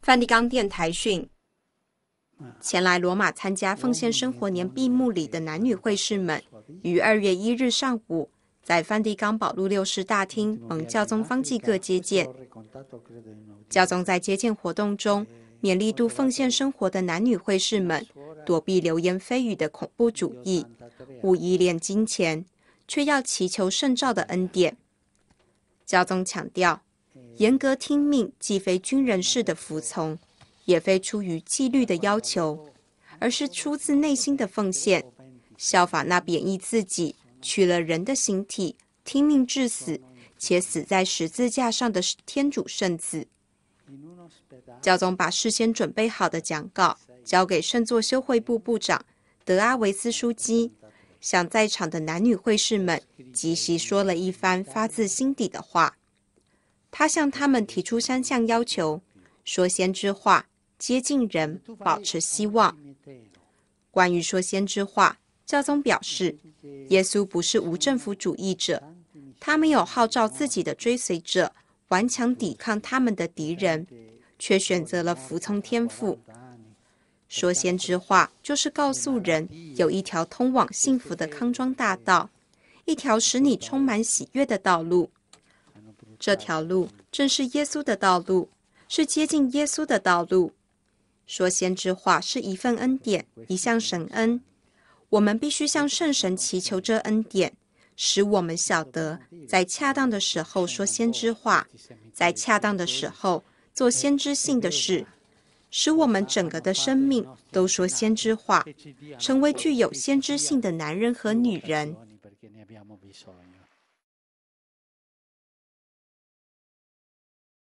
梵蒂冈电台讯：前来罗马参加奉献生活年闭幕礼的男女会士们，于二月一日上午在梵蒂冈宝路六世大厅蒙教宗方济各接见。教宗在接见活动中勉励度奉献生活的男女会士们，躲避流言蜚语的恐怖主义，勿依恋金钱，却要祈求圣召的恩典。教宗强调。严格听命，既非军人式的服从，也非出于纪律的要求，而是出自内心的奉献，效法那贬义自己取了人的形体，听命至死，且死在十字架上的天主圣子。教宗把事先准备好的讲稿交给圣座修会部部长德阿维斯枢机，向在场的男女会士们，及时说了一番发自心底的话。他向他们提出三项要求：说先知话、接近人、保持希望。关于说先知话，教宗表示，耶稣不是无政府主义者，他没有号召自己的追随者顽强抵抗他们的敌人，却选择了服从天父。说先知话就是告诉人，有一条通往幸福的康庄大道，一条使你充满喜悦的道路。这条路正是耶稣的道路，是接近耶稣的道路。说先知话是一份恩典，一项神恩。我们必须向圣神祈求这恩典，使我们晓得在恰当的时候说先知话，在恰当的时候做先知性的事，使我们整个的生命都说先知话，成为具有先知性的男人和女人。